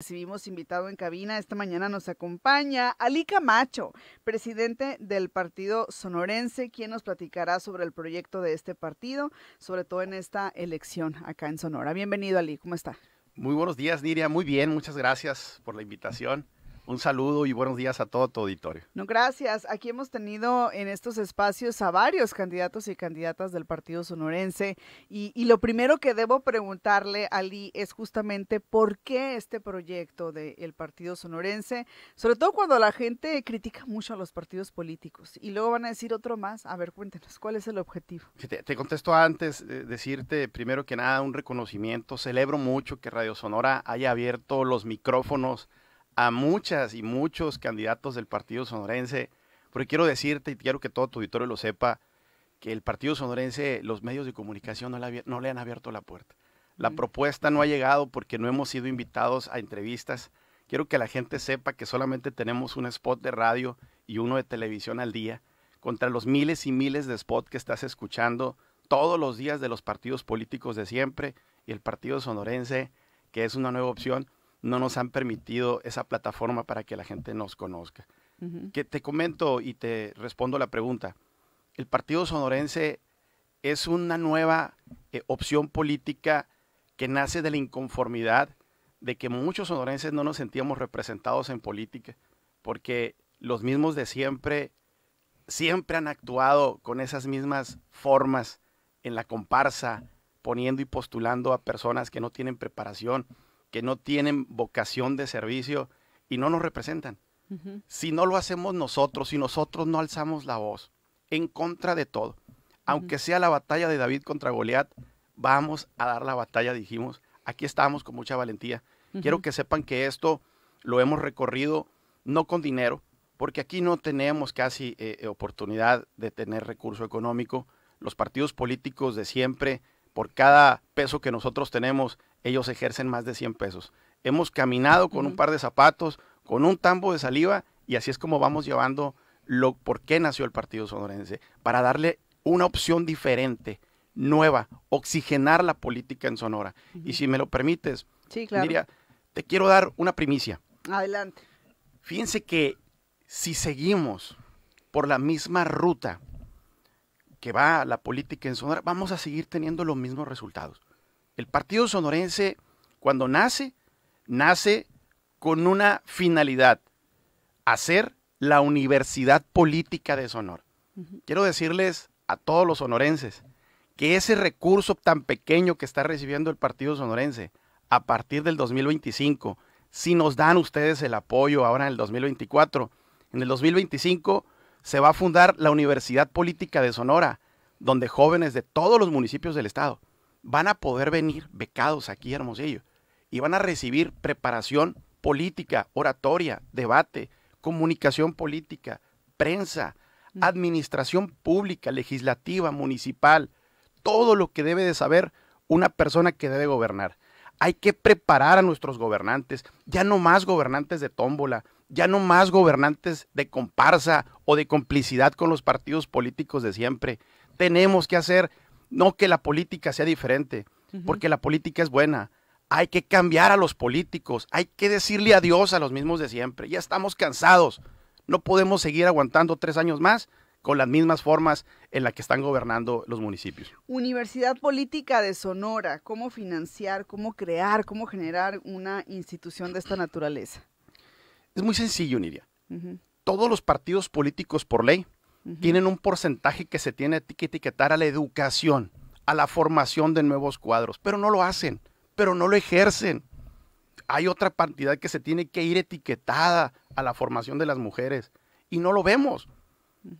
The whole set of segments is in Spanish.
Recibimos invitado en cabina. Esta mañana nos acompaña Ali Camacho, presidente del Partido Sonorense, quien nos platicará sobre el proyecto de este partido, sobre todo en esta elección acá en Sonora. Bienvenido, Ali, ¿cómo está? Muy buenos días, Niria. Muy bien, muchas gracias por la invitación. Un saludo y buenos días a todo tu auditorio. No, gracias. Aquí hemos tenido en estos espacios a varios candidatos y candidatas del Partido Sonorense. Y, lo primero que debo preguntarle, Ali, es justamente por qué este proyecto del Partido Sonorense, sobre todo cuando la gente critica mucho a los partidos políticos y luego van a decir otro más. A ver, cuéntenos, ¿cuál es el objetivo? Te, contesto antes, decirte primero que nada un reconocimiento. Celebro mucho que Radio Sonora haya abierto los micrófonos a muchas y muchos candidatos del Partido Sonorense, porque quiero decirte y quiero que todo tu auditorio lo sepa, que el Partido Sonorense, los medios de comunicación no le, han abierto la puerta. La mm. propuesta no ha llegado porque no hemos sido invitados a entrevistas. Quiero que la gente sepa que solamente tenemos un spot de radio y uno de televisión al día, contra los miles y miles de spots que estás escuchando todos los días de los partidos políticos de siempre y el Partido Sonorense, que es una nueva opción, no nos han permitido esa plataforma para que la gente nos conozca. Que te comento y te respondo la pregunta. El Partido Sonorense es una nueva eh, opción política que nace de la inconformidad de que muchos sonorenses no nos sentíamos representados en política, porque los mismos de siempre siempre han actuado con esas mismas formas en la comparsa, poniendo y postulando a personas que no tienen preparación, que no tienen vocación de servicio y no nos representan. Si no lo hacemos nosotros, si nosotros no alzamos la voz en contra de todo, aunque sea la batalla de David contra Goliat, vamos a dar la batalla, dijimos. Aquí estamos con mucha valentía. Quiero que sepan que esto lo hemos recorrido no con dinero, porque aquí no tenemos casi eh, eh, oportunidad de tener recurso económico. Los partidos políticos de siempre por cada peso que nosotros tenemos, ellos ejercen más de 100 pesos. Hemos caminado con un par de zapatos, con un tambo de saliva, y así es como vamos llevando lo por qué nació el Partido Sonorense, para darle una opción diferente, nueva, oxigenar la política en Sonora. Y si me lo permites, sí, te quiero dar una primicia. Adelante. Fíjense que si seguimos por la misma ruta que va la política en Sonora, vamos a seguir teniendo los mismos resultados. El partido sonorense, cuando nace, nace con una finalidad, hacer la universidad política de Sonora. Quiero decirles a todos los sonorenses que ese recurso tan pequeño que está recibiendo el partido sonorense a partir del 2025, si nos dan ustedes el apoyo ahora en el 2024, en el 2025 se va a fundar la Universidad Política de Sonora, donde jóvenes de todos los municipios del estado van a poder venir becados aquí a Hermosillo y van a recibir preparación política, oratoria, debate, comunicación política, prensa, mm. administración pública, legislativa, municipal, todo lo que debe de saber una persona que debe gobernar. Hay que preparar a nuestros gobernantes, ya no más gobernantes de tómbola, ya no más gobernantes de comparsa o de complicidad con los partidos políticos de siempre. Tenemos que hacer, no que la política sea diferente, porque la política es buena. Hay que cambiar a los políticos, hay que decirle adiós a los mismos de siempre. Ya estamos cansados. No podemos seguir aguantando tres años más con las mismas formas en las que están gobernando los municipios. Universidad Política de Sonora, ¿cómo financiar, cómo crear, cómo generar una institución de esta naturaleza? Es muy sencillo, Nidia. Todos los partidos políticos por ley tienen un porcentaje que se tiene que etiquetar a la educación, a la formación de nuevos cuadros, pero no lo hacen, pero no lo ejercen. Hay otra cantidad que se tiene que ir etiquetada a la formación de las mujeres y no lo vemos.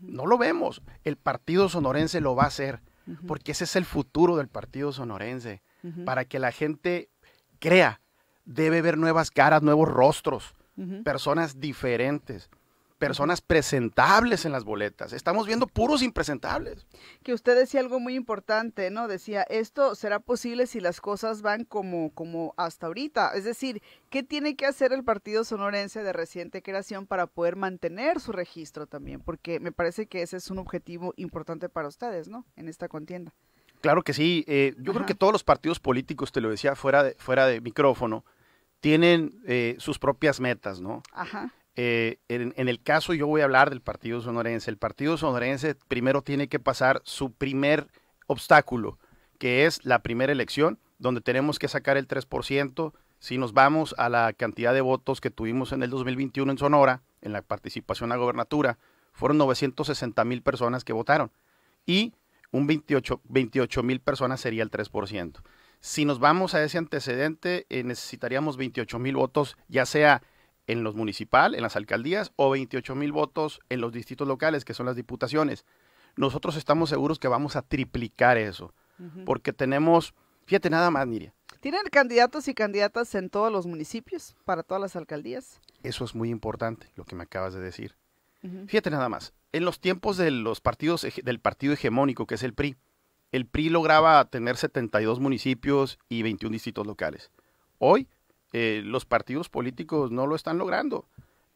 No lo vemos. El partido sonorense lo va a hacer, porque ese es el futuro del partido sonorense, para que la gente crea, debe ver nuevas caras, nuevos rostros personas diferentes personas presentables en las boletas. Estamos viendo puros impresentables. Que usted decía algo muy importante, ¿no? Decía, esto será posible si las cosas van como, como hasta ahorita. Es decir, ¿qué tiene que hacer el Partido Sonorense de reciente creación para poder mantener su registro también? Porque me parece que ese es un objetivo importante para ustedes, ¿no? En esta contienda. Claro que sí. Eh, yo creo que todos los partidos políticos, te lo decía fuera fuera de micrófono, tienen eh, sus propias metas, ¿no? Ajá. Eh, en, en, el caso, yo voy a hablar del Partido Sonorense. El Partido Sonorense primero tiene que pasar su primer obstáculo, que es la primera elección, donde tenemos que sacar el 3%. Si nos vamos a la cantidad de votos que tuvimos en el 2021 en Sonora, en la participación a gobernatura, fueron 960 mil personas que votaron. Y un 28 mil personas sería el 3%. Si nos vamos a ese antecedente, eh, necesitaríamos 28 mil votos, ya sea en los municipal, en las alcaldías, o 28 mil votos en los distritos locales, que son las diputaciones. Nosotros estamos seguros que vamos a triplicar eso, porque tenemos, fíjate nada más, Miriam. ¿Tienen candidatos y candidatas en todos los municipios, para todas las alcaldías? Eso es muy importante, lo que me acabas de decir. Fíjate nada más, en los tiempos de los partidos, del partido hegemónico, que es el PRI, el PRI lograba tener 72 municipios y 21 distritos locales. Hoy eh, los partidos políticos no lo están logrando.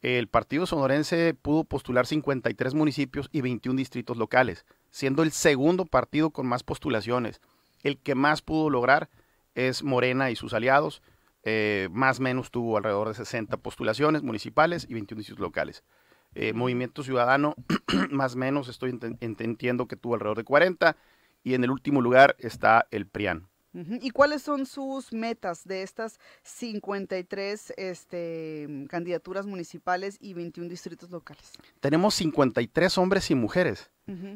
El partido sonorense pudo postular 53 municipios y 21 distritos locales, siendo el segundo partido con más postulaciones. El que más pudo lograr es Morena y sus aliados. Eh, más o menos tuvo alrededor de 60 postulaciones municipales y 21 distritos locales. Eh, Movimiento Ciudadano, más o menos estoy entendiendo que tuvo alrededor de 40 y en el último lugar está el PRIAN. ¿Y cuáles son sus metas de estas 53 este, mm, candidaturas municipales y 21 distritos locales? Tenemos 53 hombres y mujeres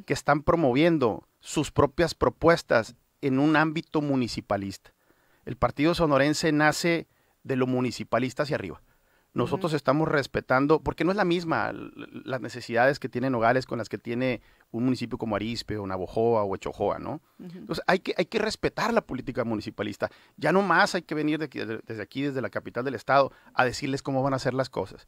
que están promoviendo sus propias propuestas en un ámbito municipalista. El Partido Sonorense nace de lo municipalista hacia arriba. Nosotros estamos respetando, porque no es la misma las necesidades que tienen hogares con las que tiene un municipio como Arispe o Navojoa o Echojoa, ¿no? Entonces hay que, hay que respetar la política municipalista. Ya no más hay que venir desde aquí, desde la capital del estado, a decirles cómo van a hacer las cosas.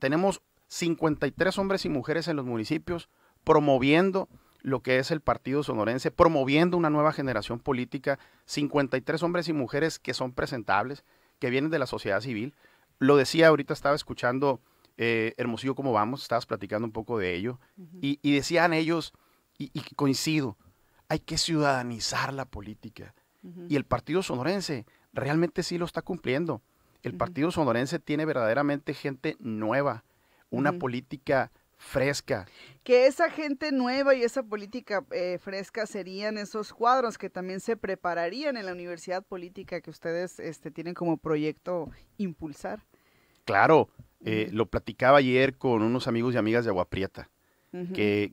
Tenemos 53 hombres y mujeres en los municipios promoviendo lo que es el Partido Sonorense, promoviendo una nueva generación política, 53 hombres y mujeres que son presentables, que vienen de la sociedad civil lo decía ahorita, estaba escuchando eh, Hermosillo cómo vamos, estabas platicando un poco de ello, y, decían ellos, y, coincido, hay que ciudadanizar la política. Y el Partido Sonorense realmente sí lo está cumpliendo. El Partido Sonorense tiene verdaderamente gente nueva, una política fresca. Que esa gente nueva y esa política eh, fresca serían esos cuadros que también se prepararían en la universidad política que ustedes este, tienen como proyecto impulsar. Claro, eh, lo platicaba ayer con unos amigos y amigas de Agua Prieta, que,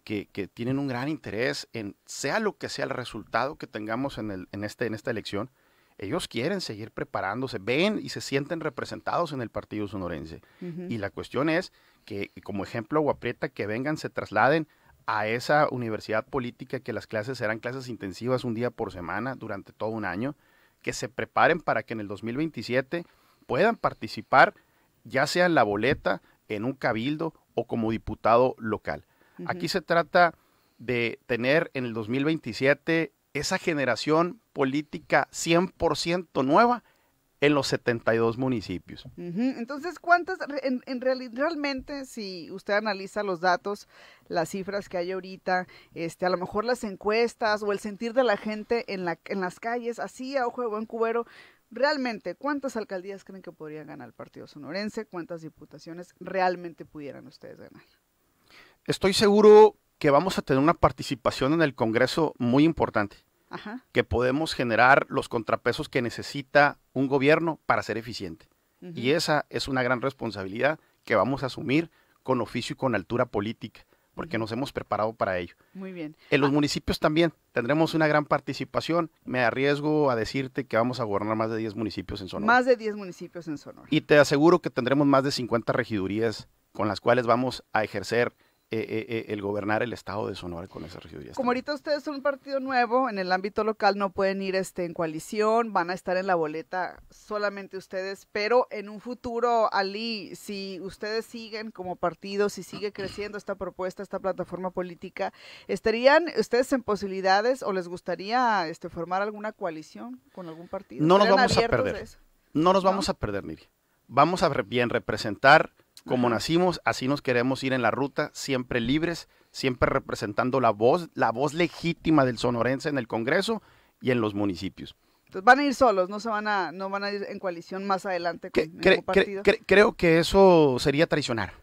tienen un gran interés en, sea lo que sea el resultado que tengamos en, este, en esta elección, ellos quieren seguir preparándose, ven y se sienten representados en el partido sonorense. Y la cuestión es que como ejemplo Guaprieta que vengan, se trasladen a esa universidad política que las clases serán clases intensivas un día por semana durante todo un año, que se preparen para que en el 2027 puedan participar ya sea en la boleta, en un cabildo o como diputado local. Aquí se trata de tener en el 2027 esa generación política 100% nueva en los 72 municipios. Entonces, ¿cuántas, en, realmente, si usted analiza los datos, las cifras que hay ahorita, este, a lo mejor las encuestas o el sentir de la gente en, la, en las calles, así a ojo de buen cubero, realmente, ¿cuántas alcaldías creen que podría ganar el Partido Sonorense? ¿Cuántas diputaciones realmente pudieran ustedes ganar? Estoy seguro que vamos a tener una participación en el Congreso muy importante que podemos generar los contrapesos que necesita un gobierno para ser eficiente. Y esa es una gran responsabilidad que vamos a asumir con oficio y con altura política, porque nos hemos preparado para ello. Muy bien. En los ah. municipios también tendremos una gran participación. Me arriesgo a decirte que vamos a gobernar más de 10 municipios en Sonora. Más de 10 municipios en Sonora. Y te aseguro que tendremos más de 50 regidurías con las cuales vamos a ejercer eh, eh, el gobernar el estado de Sonora con ese río. Como ahorita ustedes son un partido nuevo en el ámbito local, no pueden ir este, en coalición, van a estar en la boleta solamente ustedes, pero en un futuro, Ali, si ustedes siguen como partido, si sigue creciendo esta propuesta, esta plataforma política, ¿estarían ustedes en posibilidades o les gustaría este, formar alguna coalición con algún partido? No nos vamos a perder. no nos vamos a perder, Miri. Vamos a bien representar como nacimos, así nos queremos ir en la ruta, siempre libres, siempre representando la voz, la voz legítima del sonorense en el Congreso y en los municipios. Entonces van a ir solos, no se van a, no van a ir en coalición más adelante con creo que eso sería traicionar.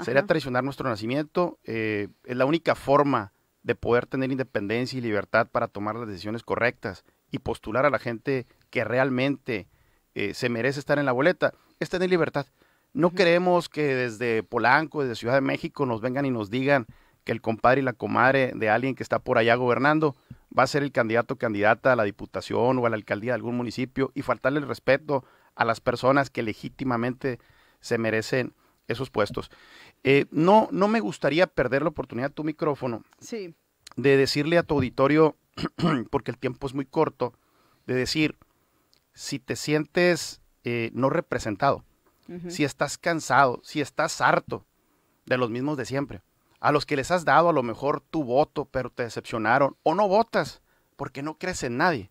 Sería traicionar nuestro nacimiento. Eh, es la única forma de poder tener independencia y libertad para tomar las decisiones correctas y postular a la gente que realmente eh, se merece estar en la boleta, es tener libertad. No queremos que desde Polanco, desde Ciudad de México, nos vengan y nos digan que el compadre y la comadre de alguien que está por allá gobernando va a ser el candidato o candidata a la diputación o a la alcaldía de algún municipio y faltarle el respeto a las personas que legítimamente se merecen esos puestos. Eh, no, no me gustaría perder la oportunidad, de tu micrófono, de decirle a tu auditorio, porque el tiempo es muy corto, de decir, si te sientes eh, no representado, si estás cansado, si estás harto de los mismos de siempre, a los que les has dado a lo mejor tu voto, pero te decepcionaron, o no votas porque no crees en nadie.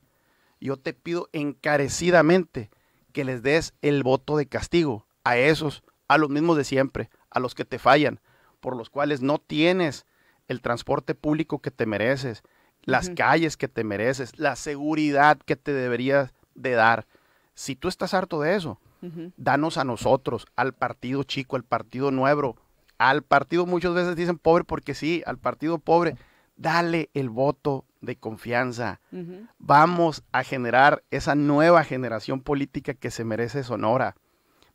Yo te pido encarecidamente que les des el voto de castigo a esos, a los mismos de siempre, a los que te fallan, por los cuales no tienes el transporte público que te mereces, las calles que te mereces, la seguridad que te deberías de dar si tú estás harto de eso, danos a nosotros, al partido chico, al partido nuevo, al partido muchas veces dicen pobre porque sí, al partido pobre, dale el voto de confianza. Vamos a generar esa nueva generación política que se merece Sonora.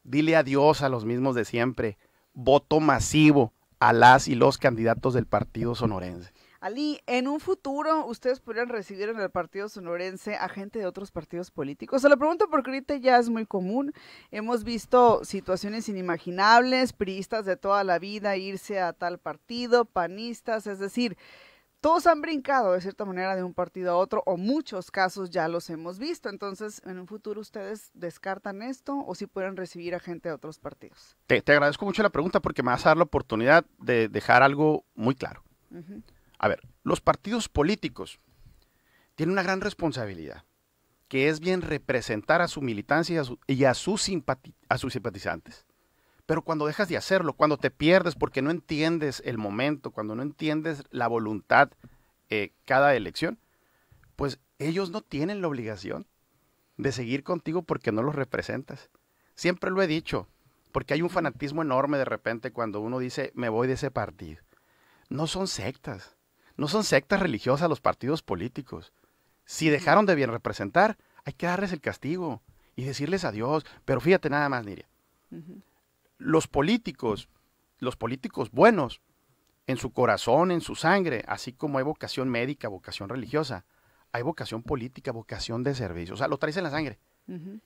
Dile adiós a los mismos de siempre. Voto masivo a las y los candidatos del partido sonorense. Ali, ¿en un futuro ustedes podrían recibir en el partido sonorense a gente de otros partidos políticos? Se lo pregunto porque ahorita ya es muy común. Hemos visto situaciones inimaginables, priistas de toda la vida irse a tal partido, panistas, es decir, todos han brincado de cierta manera de un partido a otro o muchos casos ya los hemos visto. Entonces, en un futuro ustedes descartan esto o si pueden recibir a gente de otros partidos. Te, agradezco mucho la pregunta porque me vas a dar la oportunidad de dejar algo muy claro. A ver, los partidos políticos tienen una gran responsabilidad, que es bien representar a su militancia y a, sus, simpatizantes. Pero cuando dejas de hacerlo, cuando te pierdes porque no entiendes el momento, cuando no entiendes la voluntad eh, cada elección, pues ellos no tienen la obligación de seguir contigo porque no los representas. Siempre lo he dicho, porque hay un fanatismo enorme de repente cuando uno dice, me voy de ese partido. No son sectas, no son sectas religiosas los partidos políticos. Si dejaron de bien representar, hay que darles el castigo y decirles adiós. Pero fíjate nada más, Niria. Los políticos, los políticos buenos, en su corazón, en su sangre, así como hay vocación médica, vocación religiosa, hay vocación política, vocación de servicio. O sea, lo traes en la sangre.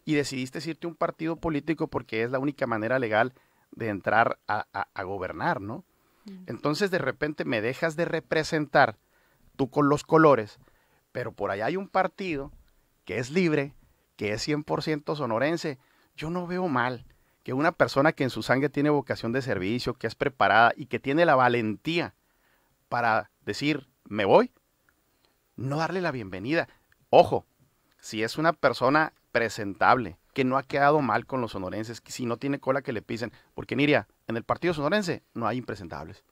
Y decidiste irte a un partido político porque es la única manera legal de entrar a gobernar, ¿no? Mm. Entonces de repente me dejas de representar tú con los colores, pero por allá hay un partido que es libre, que es 100% sonorense. Yo no veo mal que una persona que en su sangre tiene vocación de servicio, que es preparada y que tiene la valentía para decir, me voy, no darle la bienvenida. Ojo, si es una persona presentable, que no ha quedado mal con los sonorenses, que si no tiene cola que le pisen, porque Iria, en el partido sonorense no hay impresentables.